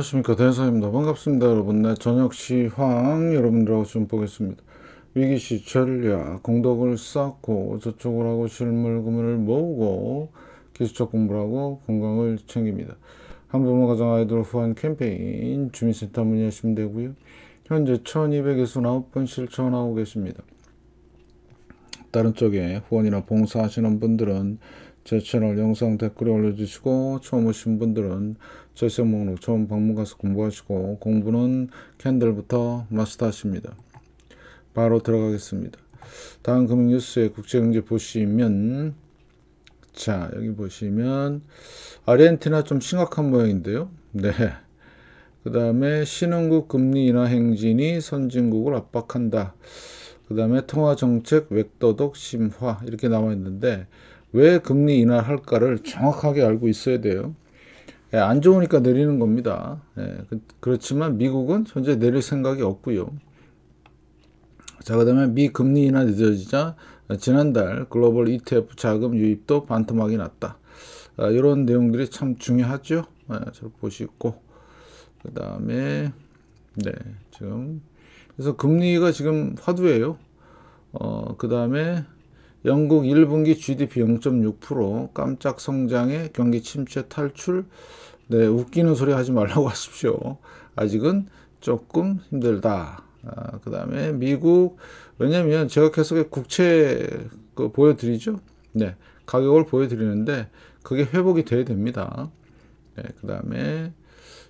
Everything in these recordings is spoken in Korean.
안녕하십니까 대사입니다 반갑습니다 여러분 내 네, 저녁 시황 여러분들하고 좀 보겠습니다 위기시 전략 공덕을 쌓고 저축을 하고 실물 금을 모으고 기술적 공부를 하고 건강을 챙깁니다 한부모 가정 아이들 후원 캠페인 주민센터 문의하시면 되고요 현재 1 2 0 0에서9분 실천하고 계십니다 다른 쪽에 후원이나 봉사하시는 분들은 제 채널 영상 댓글에 올려주시고 처음 오신 분들은 제 시험 목록 처음 방문 가서 공부하시고 공부는 캔들부터 마스터하십니다. 바로 들어가겠습니다. 다음 금융뉴스의 국제경제 보시면 자 여기 보시면 아르헨티나 좀 심각한 모양인데요. 네. 그 다음에 신흥국 금리 인하 행진이 선진국을 압박한다. 그 다음에 통화정책 웹도덕 심화 이렇게 나와 있는데 왜 금리 인하할까를 정확하게 알고 있어야 돼요. 예, 안 좋으니까 내리는 겁니다. 예, 그, 그렇지만 미국은 현재 내릴 생각이 없고요. 자, 그 다음에 미 금리 인하 늦어지자 지난달 글로벌 ETF 자금 유입도 반토막이 났다. 아, 이런 내용들이 참 중요하죠. 예, 잘 보시고 그 다음에 네 지금 그래서 금리가 지금 화두예요. 어, 그 다음에 영국 1분기 GDP 0.6% 깜짝 성장에 경기 침체 탈출 네 웃기는 소리 하지 말라고 하십시오 아직은 조금 힘들다 아, 그 다음에 미국 왜냐면 제가 계속 국채 그 보여드리죠 네 가격을 보여드리는데 그게 회복이 돼야 됩니다 네, 그 다음에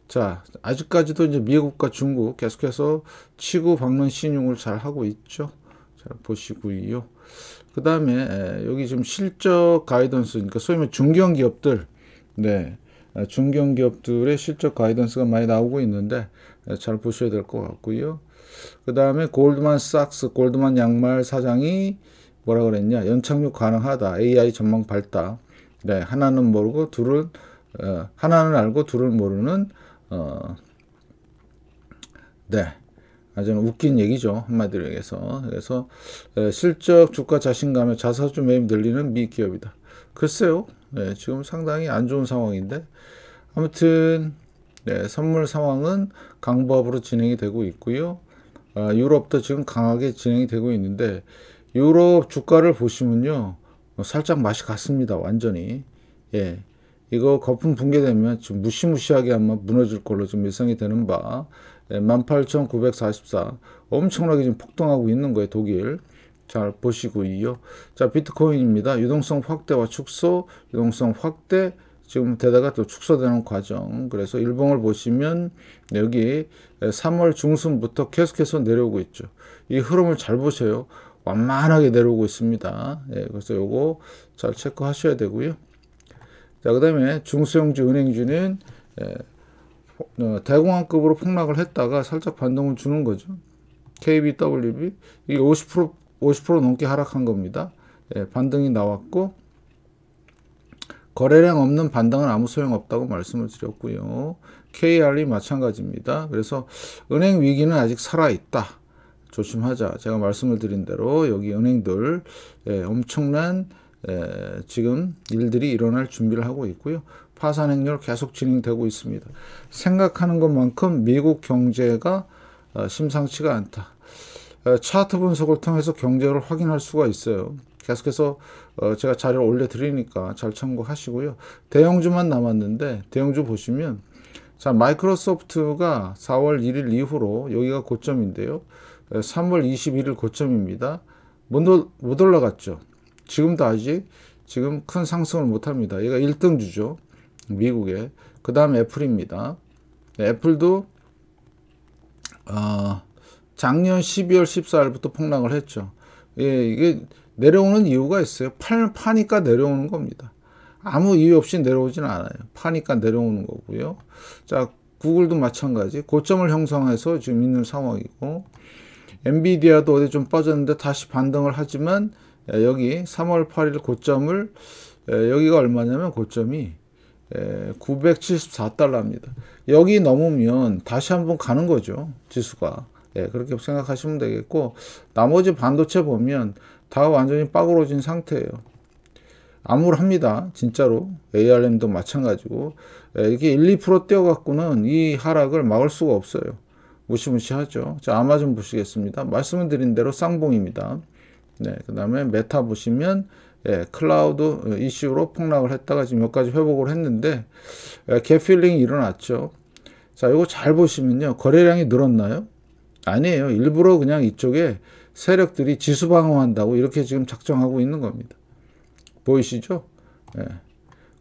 자 아직까지도 이제 미국과 중국 계속해서 치고 박는 신용을 잘 하고 있죠 잘 보시고요 그 다음에 여기 지금 실적 가이던스, 그러니까 소위 말해 중견 기업들, 네, 아, 중견 기업들의 실적 가이던스가 많이 나오고 있는데 잘 보셔야 될 것 같고요. 그 다음에 골드만 삭스, 골드만 양말 사장이 뭐라 그랬냐? 연착륙 가능하다. AI 전망 발달. 네, 하나는 모르고 둘은 어, 하나는 알고 둘은 모르는 어, 네. 아주 웃긴 얘기죠. 한마디로 얘기해서. 그래서 실적 주가 자신감에 자사주 매입 늘리는 미 기업이다. 글쎄요. 네, 지금 상당히 안 좋은 상황인데 아무튼 네, 선물 상황은 강보합으로 진행이 되고 있고요. 아, 유럽도 지금 강하게 진행이 되고 있는데 유럽 주가를 보시면요. 뭐 살짝 맛이 갔습니다. 완전히. 예. 이거 거품 붕괴되면 지금 무시무시하게 아마 무너질 걸로 좀 예상이 되는 바18,944 예, 엄청나게 지금 폭등하고 있는 거예요 독일 잘 보시고요 자 비트코인입니다 유동성 확대와 축소 유동성 확대 지금 되다가 또 축소되는 과정 그래서 일봉을 보시면 여기 3월 중순부터 계속해서 내려오고 있죠 이 흐름을 잘 보세요 완만하게 내려오고 있습니다 예, 그래서 요거 잘 체크하셔야 되고요 자그 다음에 중소형주 은행주는 예, 어, 대공황급으로 폭락을 했다가 살짝 반등을 주는 거죠. KBWB 이게 50% 50% 넘게 하락한 겁니다. 예, 반등이 나왔고 거래량 없는 반등은 아무 소용 없다고 말씀을 드렸고요. KR이 마찬가지입니다. 그래서 은행 위기는 아직 살아 있다. 조심하자. 제가 말씀을 드린 대로 여기 은행들 예, 엄청난 예, 지금 일들이 일어날 준비를 하고 있고요. 파산 행렬 계속 진행되고 있습니다. 생각하는 것만큼 미국 경제가 어, 심상치가 않다. 어, 차트 분석을 통해서 경제를 확인할 수가 있어요. 계속해서 어, 제가 자료를 올려드리니까 잘 참고하시고요. 대형주만 남았는데 대형주 보시면 자 마이크로소프트가 4월 1일 이후로 여기가 고점인데요. 3월 21일 고점입니다. 못, 못 올라갔죠. 지금도 아직 지금 큰 상승을 못합니다. 얘가 1등주죠. 미국에. 그 다음 애플입니다. 네, 애플도 어, 작년 12월 14일부터 폭락을 했죠. 예, 이게 내려오는 이유가 있어요. 팔, 파니까 내려오는 겁니다. 아무 이유 없이 내려오진 않아요. 파니까 내려오는 거고요. 자, 구글도 마찬가지. 고점을 형성해서 지금 있는 상황이고, 엔비디아도 어디 좀 빠졌는데 다시 반등을 하지만, 예, 여기 3월 8일 고점을, 예, 여기가 얼마냐면 고점이 974달러입니다. 여기 넘으면 다시 한번 가는 거죠. 지수가. 예, 그렇게 생각하시면 되겠고 나머지 반도체 보면 다 완전히 빠그러진 상태예요. 암울합니다. 진짜로. ARM도 마찬가지고 예, 이렇게 1, 2% 뛰어갖고는 이 하락을 막을 수가 없어요. 무시무시하죠. 자, 아마존 보시겠습니다. 말씀드린 대로 쌍봉입니다. 네, 그 다음에 메타 보시면 예, 클라우드 이슈로 폭락을 했다가 지금 여기까지 회복을 했는데 예, 갭필링이 일어났죠. 자, 이거 잘 보시면요. 거래량이 늘었나요? 아니에요. 일부러 그냥 이쪽에 세력들이 지수 방어한다고 이렇게 지금 작정하고 있는 겁니다. 보이시죠? 예.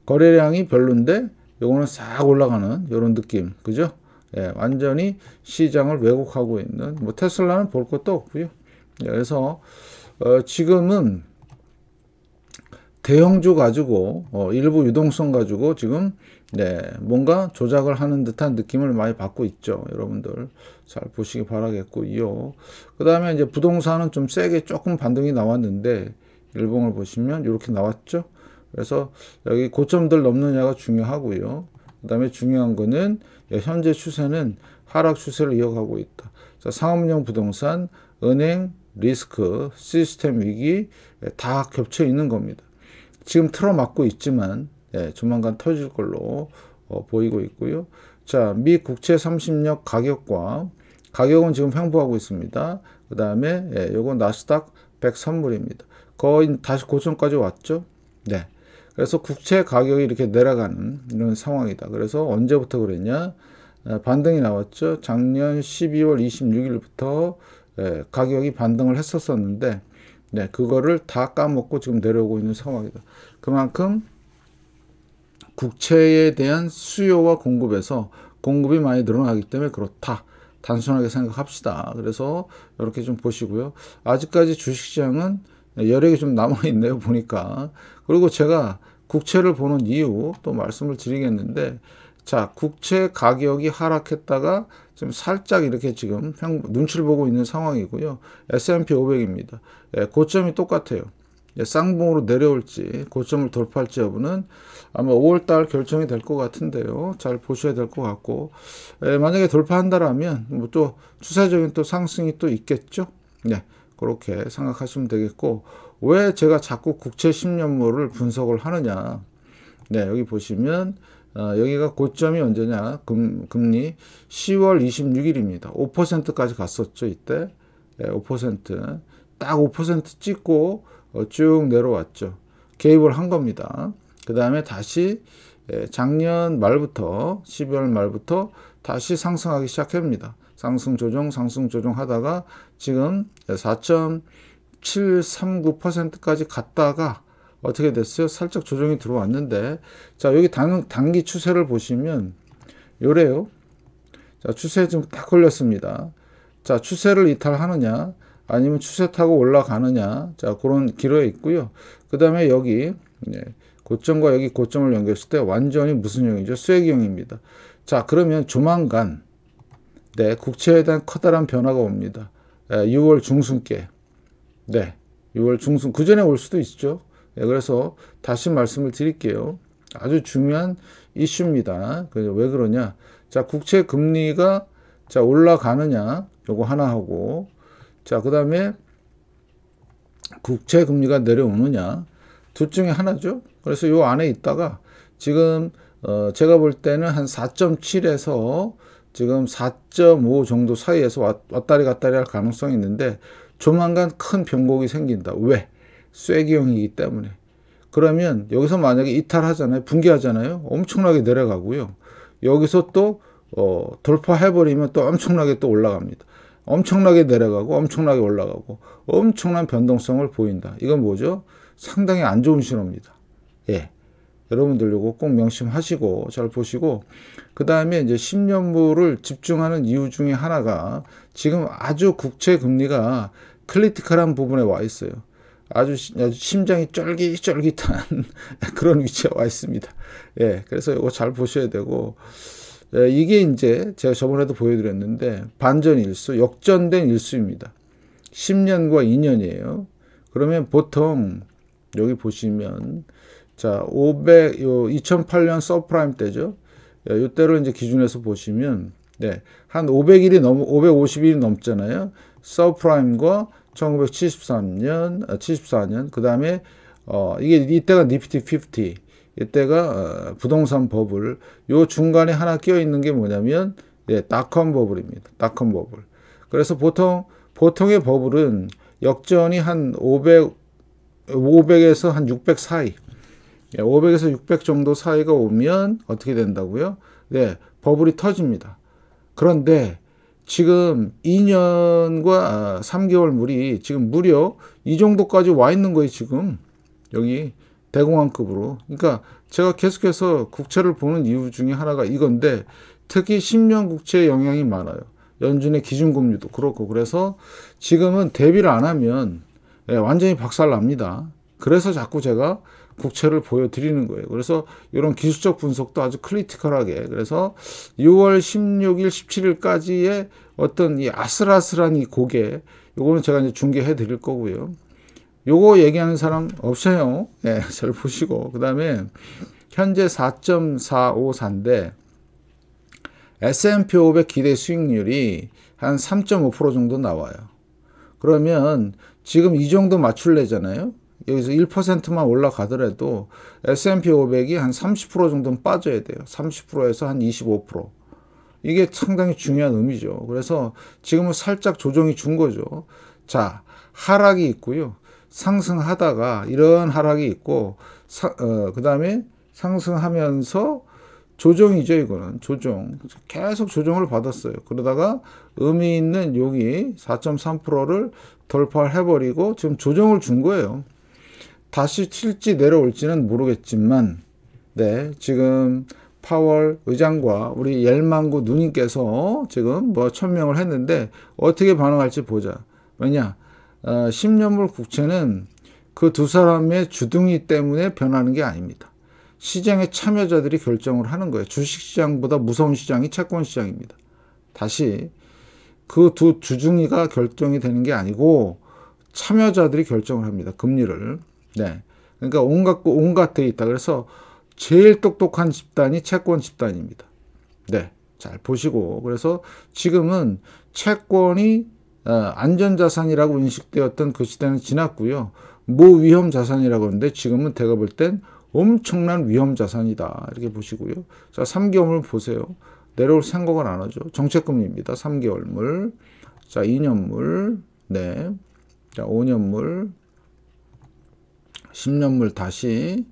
거래량이 별론데 요거는 싹 올라가는 이런 느낌. 그죠? 예, 완전히 시장을 왜곡하고 있는 뭐 테슬라는 볼 것도 없고요. 예, 그래서 어, 지금은 대형주 가지고 어, 일부 유동성 가지고 지금 네, 뭔가 조작을 하는 듯한 느낌을 많이 받고 있죠. 여러분들 잘 보시기 바라겠고요. 그 다음에 이제 부동산은 좀 세게 조금 반등이 나왔는데 일봉을 보시면 이렇게 나왔죠. 그래서 여기 고점들 넘느냐가 중요하고요. 그 다음에 중요한 거는 현재 추세는 하락 추세를 이어가고 있다. 자, 상업용 부동산, 은행, 리스크, 시스템 위기 다 겹쳐 있는 겁니다. 지금 틀어막고 있지만 예, 조만간 터질 걸로 어, 보이고 있고요. 자, 미 국채 30년 가격과 가격은 지금 횡보하고 있습니다. 그 다음에 예, 요건 나스닥 100 선물입니다. 거의 다시 고점까지 왔죠. 네. 그래서 국채 가격이 이렇게 내려가는 이런 상황이다. 그래서 언제부터 그랬냐? 아, 반등이 나왔죠. 작년 12월 26일부터 예, 가격이 반등을 했었었는데 네, 그거를 다 까먹고 지금 내려오고 있는 상황이다. 그만큼 국채에 대한 수요와 공급에서 공급이 많이 늘어나기 때문에 그렇다. 단순하게 생각합시다. 그래서 이렇게 좀 보시고요. 아직까지 주식시장은 여력이 좀 남아있네요. 보니까. 그리고 제가 국채를 보는 이유 또 말씀을 드리겠는데 자, 국채 가격이 하락했다가 지금 살짝 이렇게 지금 평, 눈치를 보고 있는 상황이고요. S&P 500입니다. 예, 고점이 똑같아요. 예, 쌍봉으로 내려올지 고점을 돌파할지 여부는 아마 5월달 결정이 될 것 같은데요. 잘 보셔야 될 것 같고 예, 만약에 돌파한다라면 뭐 또 추세적인 또 상승이 또 있겠죠. 예, 그렇게 생각하시면 되겠고 왜 제가 자꾸 국채 10년물을 분석을 하느냐. 네, 여기 보시면 어, 여기가 고점이 언제냐 금, 금리 10월 26일입니다 5%까지 갔었죠 이때 예, 5%딱 5% 찍고 어, 쭉 내려왔죠 개입을 한 겁니다 그 다음에 다시 예, 작년 말부터 12월 말부터 다시 상승하기 시작합니다 상승 조정 상승 조정 하다가 지금 4.739%까지 예, 갔다가 어떻게 됐어요? 살짝 조정이 들어왔는데 자 여기 단, 단기 추세를 보시면 요래요. 자 추세 좀딱 걸렸습니다. 자 추세를 이탈하느냐 아니면 추세 타고 올라가느냐 자 그런 기로에 있고요. 그 다음에 여기 예, 고점과 여기 고점을 연결했을 때 완전히 무슨 형이죠? 쐐기형입니다. 자 그러면 조만간 네 국채에 대한 커다란 변화가 옵니다. 예, 6월 중순께 네 6월 중순 그 전에 올 수도 있죠. 예, 그래서 다시 말씀을 드릴게요. 아주 중요한 이슈입니다. 그 왜 그러냐? 자, 국채 금리가 자, 올라가느냐? 요거 하나 하고 자, 그다음에 국채 금리가 내려오느냐? 둘 중에 하나죠. 그래서 요 안에 있다가 지금 어 제가 볼 때는 한 4.7에서 지금 4.5 정도 사이에서 왔, 다리 갔다리 할 가능성이 있는데 조만간 큰 변곡이 생긴다. 왜? 쐐기형이기 때문에 그러면 여기서 만약에 이탈하잖아요 붕괴하잖아요 엄청나게 내려가고요 여기서 또 어, 돌파해버리면 또 엄청나게 또 올라갑니다 엄청나게 내려가고 엄청나게 올라가고 엄청난 변동성을 보인다 이건 뭐죠 상당히 안 좋은 신호입니다 예 여러분들 요거 꼭 명심하시고 잘 보시고 그 다음에 이제 10년물을 집중하는 이유 중에 하나가 지금 아주 국채 금리가 클리티컬한 부분에 와 있어요 아주, 아주 심장이 쫄깃쫄깃한 그런 위치에 와 있습니다. 예, 그래서 이거 잘 보셔야 되고, 예, 이게 이제 제가 저번에도 보여드렸는데, 반전 일수, 역전된 일수입니다. 10년과 2년이에요. 그러면 보통, 여기 보시면, 자, 500, 요, 2008년 서프라임 때죠. 예, 요때를 이제 기준에서 보시면, 네, 한 500일이 넘, 550일이 넘잖아요. 서프라임과 1973년, 74년, 그 다음에, 어, 이게, 이때가 니프티 50. 이때가, 어, 부동산 버블. 요 중간에 하나 끼어 있는 게 뭐냐면, 예, 닷컴 버블입니다. 닷컴 버블. 그래서 보통, 보통의 버블은 역전이 한 500, 500에서 한 600 사이. 예, 500에서 600 정도 사이가 오면 어떻게 된다고요? 네, 버블이 터집니다. 그런데 지금 2년과 3개월 물이 지금 무려 이 정도까지 와 있는 거예요. 지금 여기 대공황급으로. 그러니까 제가 계속해서 국채를 보는 이유 중에 하나가 이건데 특히 10년 국채의 영향이 많아요. 연준의 기준금리도 그렇고 그래서 지금은 대비를 안 하면 예, 완전히 박살납니다. 그래서 자꾸 제가 국채를 보여드리는 거예요. 그래서 이런 기술적 분석도 아주 클리티컬하게 그래서 6월 16일, 17일까지의 어떤 이 아슬아슬한 이 고개 요거는 제가 이제 중계해 드릴 거고요. 요거 얘기하는 사람 없어요. 예, 네, 잘 보시고 그다음에 현재 4.454인데 S&P 500 기대 수익률이 한 3.5% 정도 나와요. 그러면 지금 이 정도 맞출래잖아요. 여기서 1%만 올라가더라도 S&P 500이 한 30% 정도는 빠져야 돼요. 30%에서 한 25%. 이게 상당히 중요한 의미죠. 그래서 지금은 살짝 조정이 준 거죠. 자, 하락이 있고요. 상승하다가 이런 하락이 있고 어, 그다음에 상승하면서 조정이죠, 이거는. 조정. 계속 조정을 받았어요. 그러다가 의미 있는 여기 4.3%를 돌파해 버리고 지금 조정을 준 거예요. 다시 칠지 내려올지는 모르겠지만 네 지금 파월 의장과 우리 옐망구 누님께서 지금 뭐 천명을 했는데 어떻게 반응할지 보자 왜냐 어, 10년물 국채는 그 두 사람의 주둥이 때문에 변하는 게 아닙니다 시장의 참여자들이 결정을 하는 거예요 주식시장보다 무서운 시장이 채권시장입니다 다시 그 두주둥이가 결정이 되는 게 아니고 참여자들이 결정을 합니다 금리를 네. 그러니까 온갖 온갖 데이터. 그래서 제일 똑똑한 집단이 채권 집단입니다. 네. 잘 보시고 그래서 지금은 채권이 어, 안전자산이라고 인식되었던 그 시대는 지났고요. 무위험자산이라고 하는데 지금은 제가 볼 땐 엄청난 위험자산이다 이렇게 보시고요. 자 3개월물 보세요. 내려올 생각은 안 하죠. 정책금리입니다. 3개월물 자 2년물 네. 자 5년물 10년물 다시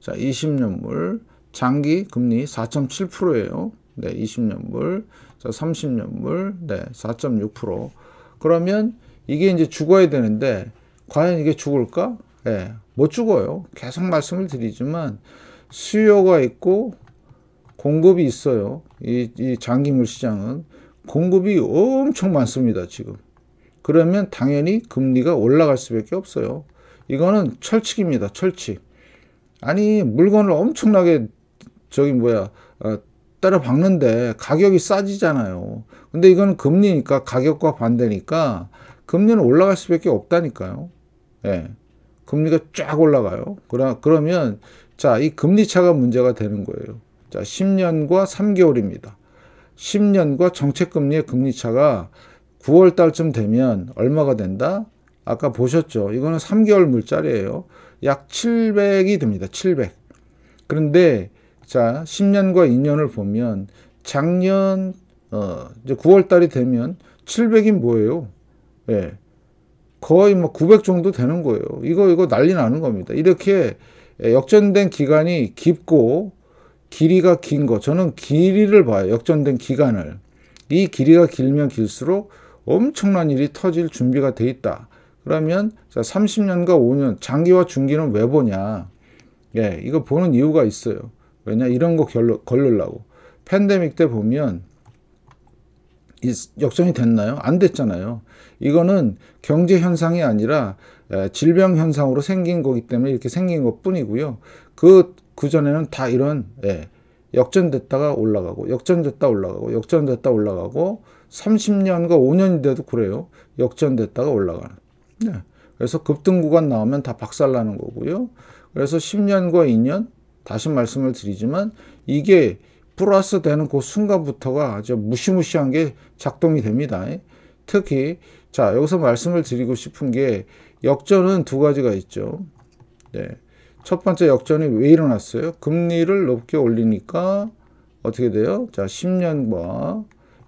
자 20년물 장기 금리 4.7%예요. 네, 20년물 자 30년물 네, 4.6% 그러면 이게 이제 죽어야 되는데 과연 이게 죽을까? 예, 네, 못 죽어요. 계속 말씀을 드리지만 수요가 있고 공급이 있어요. 이, 이 장기물 시장은 공급이 엄청 많습니다. 지금 그러면 당연히 금리가 올라갈 수밖에 없어요. 이거는 철칙입니다. 철칙. 아니 물건을 엄청나게 저기 뭐야 어, 때려 박는데 가격이 싸지잖아요. 근데 이거는 금리니까 가격과 반대니까 금리는 올라갈 수밖에 없다니까요. 예. 금리가 쫙 올라가요. 그러, 그러면 자, 이 금리 차가 문제가 되는 거예요. 자, 10년과 3개월입니다. 10년과 정책금리의 금리 차가 9월 달쯤 되면 얼마가 된다? 아까 보셨죠? 이거는 3개월 물자리예요. 약 700이 됩니다. 700. 그런데 자, 10년과 2년을 보면 작년 어, 이제 9월 달이 되면 700이 뭐예요? 예. 거의 뭐 900 정도 되는 거예요. 이거 이거 난리 나는 겁니다. 이렇게 역전된 기간이 깊고 길이가 긴 거. 저는 길이를 봐요. 역전된 기간을. 이 길이가 길면 길수록 엄청난 일이 터질 준비가 돼 있다. 그러면 자 30년과 5년 장기와 중기는 왜 보냐? 예, 이거 보는 이유가 있어요. 왜냐 이런 거 걸러, 걸려고 팬데믹 때 보면 역전이 됐나요? 안 됐잖아요. 이거는 경제 현상이 아니라 예, 질병 현상으로 생긴 거기 때문에 이렇게 생긴 것 뿐이고요. 그, 그전에는 다 이런, 예, 역전됐다가 올라가고, 역전됐다 올라가고, 역전됐다 올라가고, 30년과 5년이 돼도 그래요. 역전됐다가 올라가는. 네. 그래서 급등구간 나오면 다 박살나는 거고요. 그래서 10년과 2년 다시 말씀을 드리지만 이게 플러스 되는 그 순간부터가 아주 무시무시한 게 작동이 됩니다. 특히 자 여기서 말씀을 드리고 싶은 게 역전은 두 가지가 있죠. 네. 첫 번째 역전이 왜 일어났어요? 금리를 높게 올리니까 어떻게 돼요? 자 10년과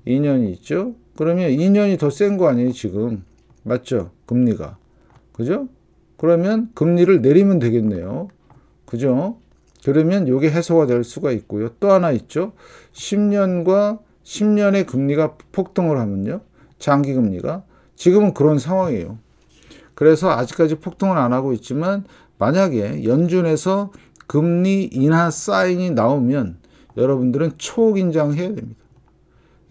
2년이 있죠. 그러면 2년이 더 센 거 아니에요 지금. 맞죠? 금리가. 그죠? 그러면 금리를 내리면 되겠네요. 그죠? 그러면 이게 해소가 될 수가 있고요. 또 하나 있죠. 10년과 10년의 금리가 폭등을 하면요. 장기 금리가 지금은 그런 상황이에요. 그래서 아직까지 폭등은 안 하고 있지만 만약에 연준에서 금리 인하 사인이 나오면 여러분들은 초긴장해야 됩니다.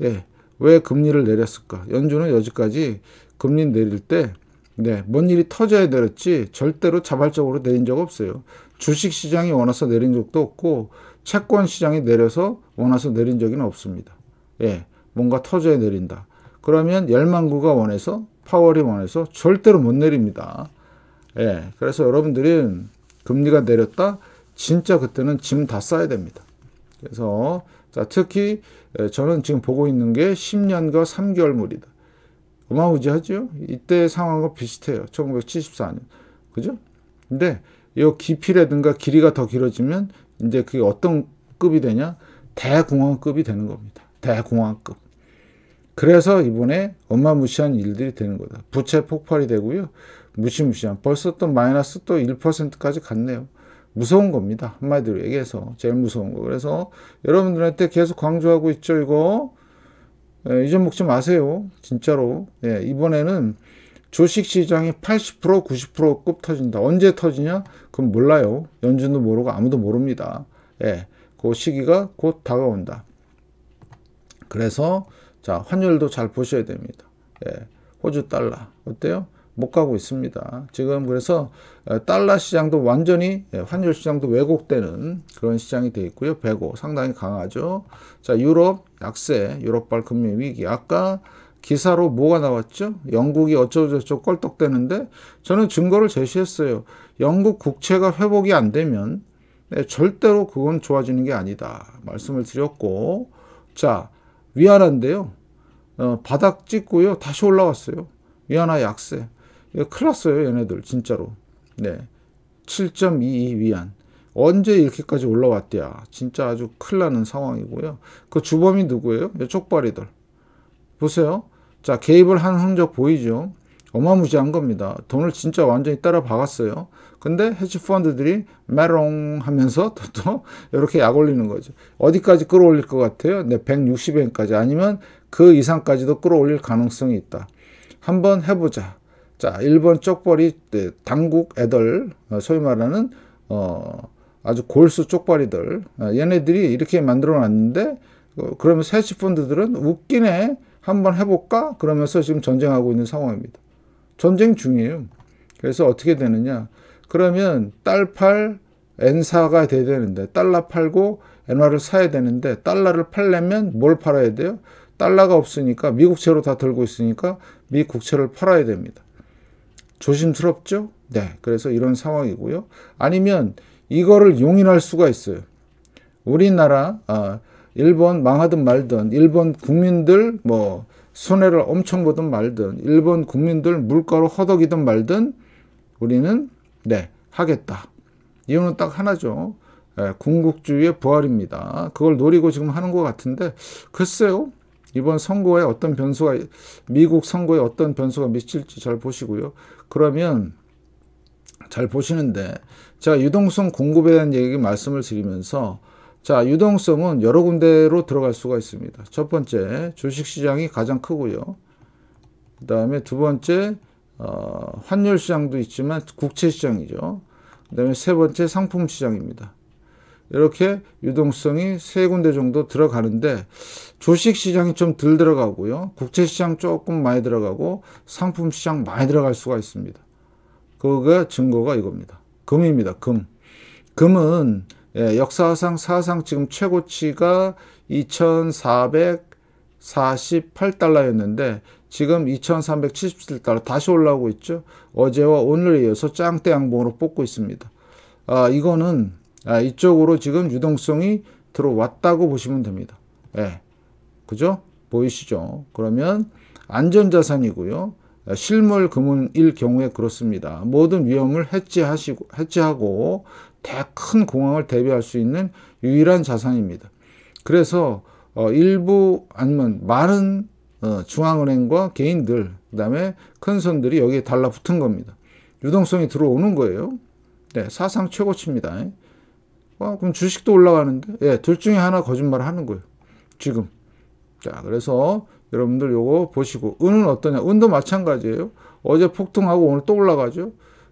예. 왜 금리를 내렸을까? 연준은 여지까지 금리 내릴 때 네, 뭔 일이 터져야 되렸지 절대로 자발적으로 내린 적 없어요. 주식 시장이 원해서 내린 적도 없고 채권 시장이 내려서 원해서 내린 적은 없습니다. 예, 뭔가 터져야 내린다. 그러면 열망구가 원해서 파월이 원해서 절대로 못 내립니다. 예, 그래서 여러분들은 금리가 내렸다. 진짜 그때는 짐 다 싸야 됩니다. 그래서 자, 특히 예, 저는 지금 보고 있는 게 10년과 3개월물이다. 어마무지하죠. 이때 상황과 비슷해요. 1974년. 그죠? 근데 이 깊이라든가 길이가 더 길어지면 이제 그게 어떤 급이 되냐? 대공황급이 되는 겁니다. 대공황급. 그래서 이번에 엄마무시한 일들이 되는 거다. 부채 폭발이 되고요. 무시무시한. 벌써 또 마이너스 또 1%까지 갔네요. 무서운 겁니다. 한마디로 얘기해서. 제일 무서운 거. 그래서 여러분들한테 계속 강조하고 있죠, 이거. 예, 이전 먹지 마세요. 진짜로. 예, 이번에는 주식 시장이 80% 90%급 터진다. 언제 터지냐? 그건 몰라요. 연준도 모르고 아무도 모릅니다. 예, 그 시기가 곧 다가온다. 그래서 자 환율도 잘 보셔야 됩니다. 예, 호주 달러 어때요? 못 가고 있습니다. 지금 그래서 어, 달러 시장도 완전히 예, 환율 시장도 왜곡되는 그런 시장이 돼 있고요. 배고 상당히 강하죠. 자, 유럽 약세, 유럽발 금융 위기. 아까 기사로 뭐가 나왔죠? 영국이 어쩌고저쩌고 껄떡대는데 저는 증거를 제시했어요. 영국 국채가 회복이 안 되면 네, 절대로 그건 좋아지는 게 아니다. 말씀을 드렸고 자, 위안화데요 어, 바닥 찍고요. 다시 올라왔어요. 위안화 약세. 클 예, 났어요, 얘네들. 진짜로. 네. 7.22 위안. 언제 이렇게까지 올라왔대야. 진짜 아주 클 나는 상황이고요. 그 주범이 누구예요? 쪽발이들. 예, 보세요. 자, 개입을 한 흔적 보이죠? 어마무지한 겁니다. 돈을 진짜 완전히 따라 박았어요. 근데 헤지펀드들이 메롱 하면서 또, 또 이렇게 약 올리는 거죠. 어디까지 끌어올릴 것 같아요? 네, 160엔까지 아니면 그 이상까지도 끌어올릴 가능성이 있다. 한번 해보자. 자, 1번 쪽벌이 네, 당국 애들, 어, 소위 말하는 어, 아주 골수 쪽벌이들, 어, 얘네들이 이렇게 만들어 놨는데, 어, 그러면 세치 펀드들은 웃기네, 한번 해볼까? 그러면서 지금 전쟁하고 있는 상황입니다. 전쟁 중이에요. 그래서 어떻게 되느냐. 그러면 딸팔 엔사가 돼야 되는데, 달러 팔고 엔화를 사야 되는데, 달러를 팔려면 뭘 팔아야 돼요? 달러가 없으니까, 미국채로 다 들고 있으니까, 미 국채를 팔아야 됩니다. 조심스럽죠? 네. 그래서 이런 상황이고요. 아니면 이거를 용인할 수가 있어요. 우리나라, 아, 일본 망하든 말든, 일본 국민들 뭐 손해를 엄청 보든 말든, 일본 국민들 물가로 허덕이든 말든 우리는 네, 하겠다. 이유는 딱 하나죠. 예, 궁극주의의 부활입니다. 그걸 노리고 지금 하는 것 같은데, 글쎄요. 이번 선거에 어떤 변수가 미국 선거에 어떤 변수가 미칠지 잘 보시고요. 그러면 잘 보시는데 자 유동성 공급에 대한 얘기 말씀을 드리면서 자 유동성은 여러 군데로 들어갈 수가 있습니다. 첫 번째 주식시장이 가장 크고요. 그 다음에 두 번째 어, 환율시장도 있지만 국채시장이죠. 그 다음에 세 번째 상품시장입니다. 이렇게 유동성이 세 군데 정도 들어가는데 조식 시장이 좀 덜 들어가고요. 국채 시장 조금 많이 들어가고 상품 시장 많이 들어갈 수가 있습니다. 그거 증거가 이겁니다. 금입니다. 금. 금은 예, 역사상 사상 지금 최고치가 2,448달러였는데 지금 2,377달러 다시 올라오고 있죠. 어제와 오늘에 이어서 짱대 양봉으로 뽑고 있습니다. 아, 이거는 아, 이쪽으로 지금 유동성이 들어왔다고 보시면 됩니다. 예. 그죠? 보이시죠? 그러면 안전자산이고요. 아, 실물 금융일 경우에 그렇습니다. 모든 위험을 해치하시고, 해치하고 큰 공항을 대비할 수 있는 유일한 자산입니다. 그래서 어, 일부 아니면 많은 어, 중앙은행과 개인들 그다음에 큰 손들이 여기에 달라붙은 겁니다. 유동성이 들어오는 거예요. 네, 사상 최고치입니다. 어, 그럼 주식도 올라가는데? 예, 둘 중에 하나 거짓말 하는 거예요. 지금. 자, 그래서 여러분들 요거 보시고. 은은 어떠냐? 은도 마찬가지예요. 어제 폭등하고 오늘 또 올라가죠?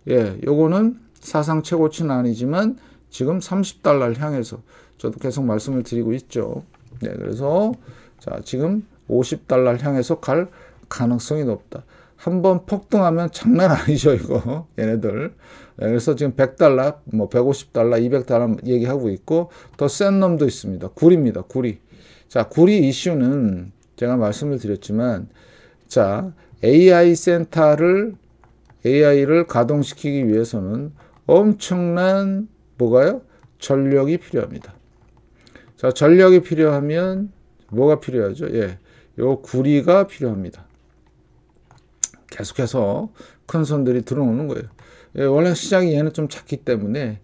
예, 요거는 사상 최고치는 아니지만 지금 30달러를 향해서 저도 계속 말씀을 드리고 있죠. 네, 그래서 자, 지금 50달러를 향해서 갈 가능성이 높다. 한번 폭등하면 장난 아니죠, 이거. 얘네들. 예, 그래서 지금 100달러, 뭐 150달러, 200달러 얘기하고 있고 더 센 놈도 있습니다. 구리입니다. 구리. 자, 구리 이슈는 제가 말씀을 드렸지만 자, AI 센터를 AI를 가동시키기 위해서는 엄청난 뭐가요? 전력이 필요합니다. 자, 전력이 필요하면 뭐가 필요하죠? 예. 요 구리가 필요합니다. 계속해서 큰 손들이 들어오는 거예요. 예, 원래 시장이 얘는 좀 작기 때문에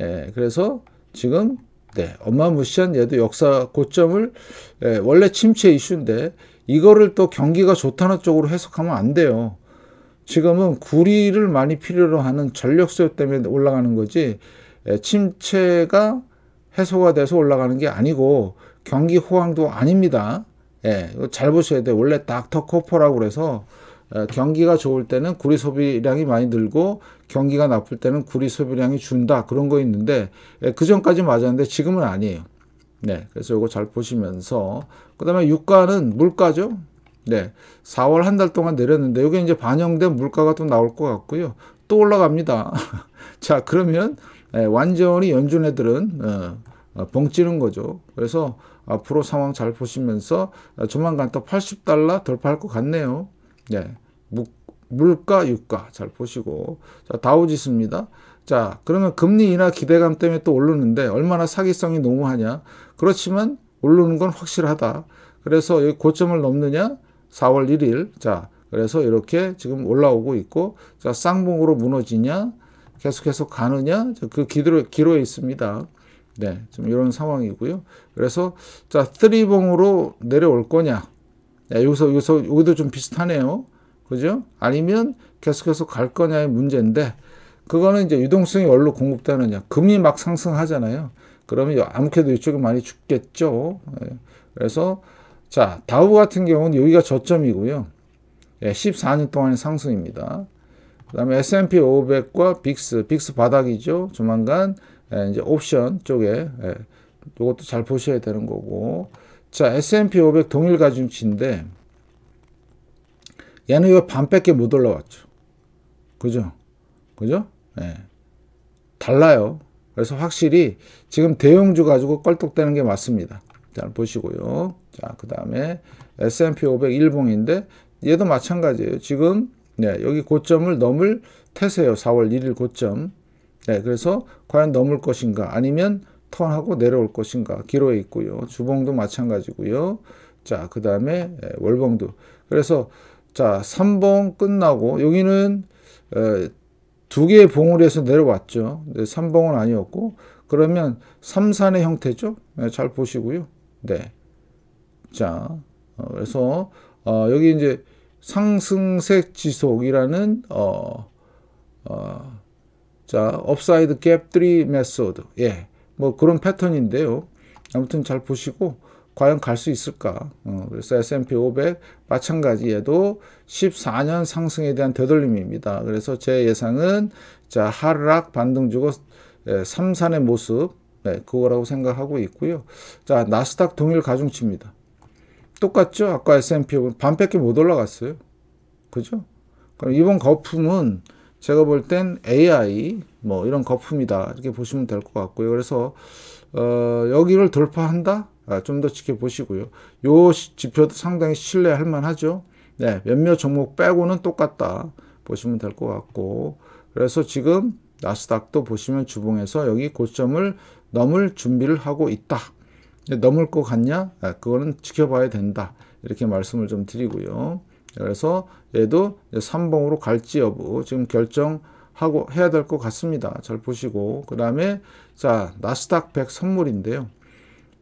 예, 그래서 지금 네, 엄마 무시한 얘도 역사 고점을 예, 원래 침체 이슈인데 이거를 또 경기가 좋다는 쪽으로 해석하면 안 돼요. 지금은 구리를 많이 필요로 하는 전력 수요 때문에 올라가는 거지 예, 침체가 해소가 돼서 올라가는 게 아니고 경기 호황도 아닙니다. 예, 잘 보셔야 돼 원래 닥터 코퍼라고 그래서 어, 경기가 좋을 때는 구리 소비량이 많이 늘고 경기가 나쁠 때는 구리 소비량이 준다 그런 거 있는데 예, 그 전까지 맞았는데 지금은 아니에요. 네, 그래서 이거 잘 보시면서 그다음에 유가는 물가죠. 네, 4월 한 달 동안 내렸는데 이게 이제 반영된 물가가 또 나올 것 같고요. 또 올라갑니다. 자, 그러면 예, 완전히 연준 애들은 어, 어, 벙찌는 거죠. 그래서 앞으로 상황 잘 보시면서 어, 조만간 또 80달러 돌파할 것 같네요. 네, 묵, 물가, 유가 잘 보시고 자 다우지수입니다. 자 그러면 금리 인하 기대감 때문에 또 오르는데 얼마나 사기성이 농후하냐 그렇지만 오르는 건 확실하다. 그래서 여기 고점을 넘느냐 4월 1일 자 그래서 이렇게 지금 올라오고 있고 자 쌍봉으로 무너지냐 계속해서 가느냐 그 기로, 기로에 있습니다. 네, 지금 이런 상황이고요. 그래서 자 쓰리봉으로 내려올 거냐. 네, 여기서 여기서 여기도 좀 비슷하네요. 그죠? 아니면 계속해서 갈 거냐의 문제인데 그거는 이제 유동성이 원로 공급되느냐. 금이 막 상승하잖아요. 그러면 아무래도 이쪽이 많이 죽겠죠. 예. 그래서 자 다우 같은 경우는 여기가 저점이고요. 14년 예, 동안의 상승입니다. 그 다음에 S&P 500과 빅스, 빅스 바닥이죠. 조만간 예, 이제 옵션 쪽에 이것도 잘 보셔야 되는 거고 자 S&P 500 동일 가중치인데 얘는 이거 반밖에 못 올라왔죠. 그죠? 그죠? 예. 달라요. 그래서 확실히 지금 대형주 가지고 껄떡대는 게 맞습니다. 잘 보시고요. 자, 그 다음에 S&P 500 일봉인데 얘도 마찬가지예요. 지금 네, 여기 고점을 넘을 태세요. 4월 1일 고점. 네, 그래서 과연 넘을 것인가 아니면 턴하고 내려올 것인가 기로에 있고요. 주봉도 마찬가지고요. 자, 그 다음에 예, 월봉도. 그래서 자, 3번 끝나고 여기는 에, 두 개의 봉우리 에서 내려왔죠. 네, 3봉은 아니었고 그러면 3산의 형태죠. 네, 잘 보시고요. 네. 자, 어, 그래서 어, 여기 이제 상승색 지속이라는 어, 어, 자, 업사이드 갭3 메소드. 예. 뭐 그런 패턴인데요. 아무튼 잘 보시고 과연 갈 수 있을까? 어, 그래서 S&P 500 마찬가지에도 14년 상승에 대한 되돌림입니다. 그래서 제 예상은 자 하락 반등 주고 예, 삼산의 모습 네, 그거라고 생각하고 있고요. 자 나스닥 동일 가중치입니다. 똑같죠? 아까 S&P 반밖에 못 올라갔어요. 그죠? 그럼 이번 거품은 제가 볼 땐 AI 뭐 이런 거품이다 이렇게 보시면 될 것 같고요. 그래서 어, 여기를 돌파한다? 아, 좀 더 지켜보시고요. 요 지표도 상당히 신뢰할 만하죠. 네, 몇몇 종목 빼고는 똑같다 보시면 될 것 같고 그래서 지금 나스닥도 보시면 주봉에서 여기 고점을 넘을 준비를 하고 있다. 넘을 것 같냐? 네, 그거는 지켜봐야 된다. 이렇게 말씀을 좀 드리고요. 그래서 얘도 3봉으로 갈지 여부 지금 결정하고 해야 될 것 같습니다. 잘 보시고 그 다음에 자 나스닥 100 선물인데요.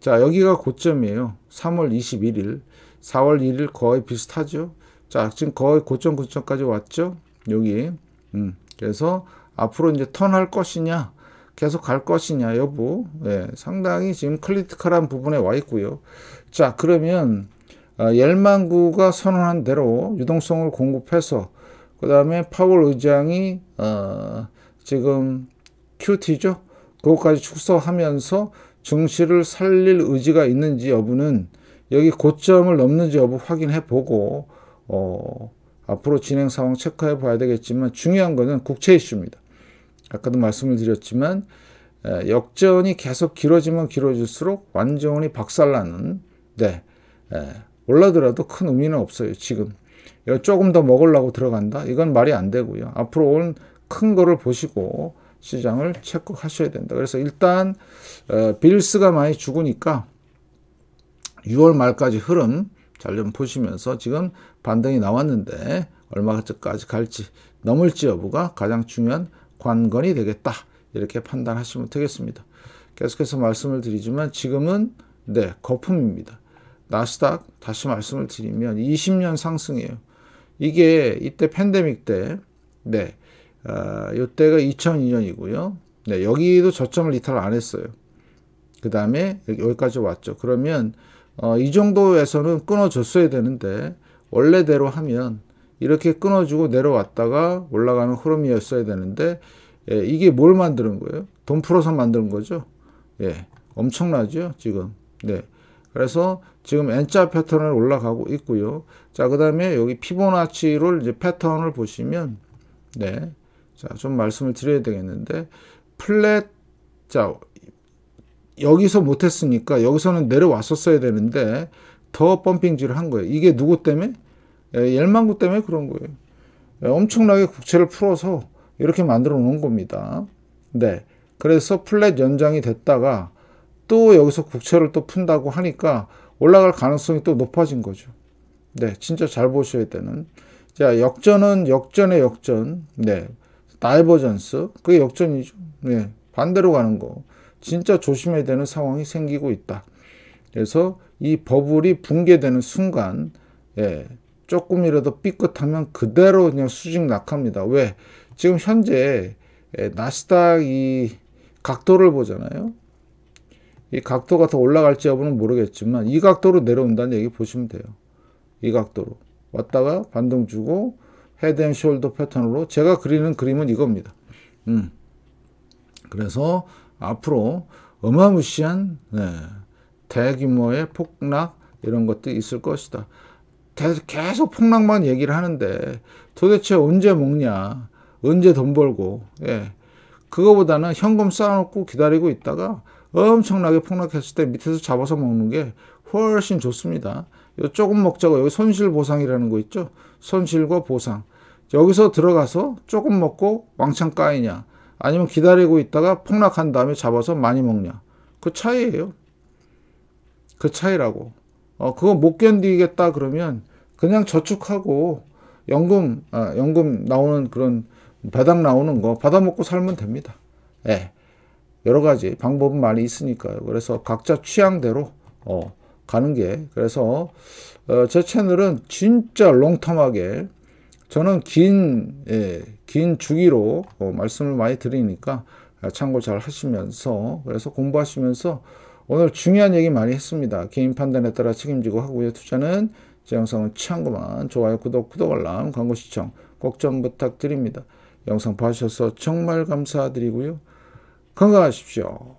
자, 여기가 고점이에요. 3월 21일, 4월 1일 거의 비슷하죠. 자, 지금 거의 고점 고점까지 왔죠. 여기. 음. 그래서 앞으로 이제 턴할 것이냐, 계속 갈 것이냐 여부. 예, 상당히 지금 클리티컬한 부분에 와 있고요. 자, 그러면 어, 아, 열만구가 선언한 대로 유동성을 공급해서 그 다음에 파월 의장이 어, 지금 큐티죠 그것까지 축소하면서 증시를 살릴 의지가 있는지 여부는 여기 고점을 넘는지 여부 확인해 보고 어, 앞으로 진행 상황 체크해 봐야 되겠지만 중요한 것은 국채 이슈입니다. 아까도 말씀을 드렸지만 역전이 계속 길어지면 길어질수록 완전히 박살나는 네 올라더라도 큰 의미는 없어요 지금 조금 더 먹으려고 들어간다 이건 말이 안 되고요 앞으로 온 큰 거를 보시고 시장을 체크하셔야 된다. 그래서 일단 어, 빌스가 많이 죽으니까 6월 말까지 흐름 잘 좀 보시면서 지금 반등이 나왔는데 얼마까지 갈지 넘을지 여부가 가장 중요한 관건이 되겠다. 이렇게 판단하시면 되겠습니다. 계속해서 말씀을 드리지만 지금은 네, 거품입니다. 나스닥 다시 말씀을 드리면 20년 상승이에요. 이게 이때 팬데믹 때 네, 이때가 아, 2002년이고요. 네, 여기도 저점을 이탈 안 했어요. 그 다음에 여기까지 왔죠. 그러면 어, 이 정도에서는 끊어줬어야 되는데 원래대로 하면 이렇게 끊어주고 내려왔다가 올라가는 흐름이었어야 되는데 예, 이게 뭘 만드는 거예요? 돈 풀어서 만드는 거죠. 예, 엄청나죠 지금. 네. 그래서 지금 N자 패턴을 올라가고 있고요. 자, 그 다음에 여기 피보나치를 이제 패턴을 보시면, 네. 자, 좀 말씀을 드려야 되겠는데, 플랫, 자, 여기서 못했으니까 여기서는 내려왔었어야 되는데 더 펌핑질을 한 거예요. 이게 누구 때문에? 예, 열망구 때문에 그런 거예요. 예, 엄청나게 국채를 풀어서 이렇게 만들어 놓은 겁니다. 네. 그래서 플랫 연장이 됐다가 또 여기서 국채를 또 푼다고 하니까 올라갈 가능성이 또 높아진 거죠. 네. 진짜 잘 보셔야 되는. 자, 역전은 역전의 역전. 네. 다이버전스 그게 역전이죠. 네, 반대로 가는 거. 진짜 조심해야 되는 상황이 생기고 있다. 그래서 이 버블이 붕괴되는 순간 예, 조금이라도 삐끗하면 그대로 그냥 수직 낙합니다. 왜? 지금 현재 예, 나스닥 이 각도를 보잖아요. 이 각도가 더 올라갈지 여부는 모르겠지만 이 각도로 내려온다는 얘기 보시면 돼요. 이 각도로 왔다가 반동 주고 헤드앤숄더 패턴으로 제가 그리는 그림은 이겁니다. 음. 그래서 앞으로 어마무시한 네, 대규모의 폭락 이런 것들 있을 것이다. 계속 폭락만 얘기를 하는데 도대체 언제 먹냐 언제 돈 벌고 예. 그거보다는 현금 쌓아놓고 기다리고 있다가 엄청나게 폭락했을 때 밑에서 잡아서 먹는 게 훨씬 좋습니다. 요 조금 먹자고 여기 손실 보상이라는 거 있죠. 손실과 보상. 여기서 들어가서 조금 먹고 왕창 까이냐. 아니면 기다리고 있다가 폭락한 다음에 잡아서 많이 먹냐. 그 차이예요. 그 차이라고. 어, 그거 못 견디겠다 그러면 그냥 저축하고 연금, 아, 연금 나오는 그런 배당 나오는 거 받아먹고 살면 됩니다. 예. 여러 가지 방법은 많이 있으니까요. 그래서 각자 취향대로, 어, 가는 게, 그래서, 어, 제 채널은 진짜 롱텀하게 저는 긴, 예, 긴 주기로 어, 말씀을 많이 드리니까 아, 참고 잘 하시면서 그래서 공부하시면서 오늘 중요한 얘기 많이 했습니다. 개인 판단에 따라 책임지고 하고요. 투자는 제 영상은 취한 것만 좋아요, 구독, 구독 알람, 광고 시청 꼭 좀 부탁드립니다. 영상 봐주셔서 정말 감사드리고요. 건강하십시오.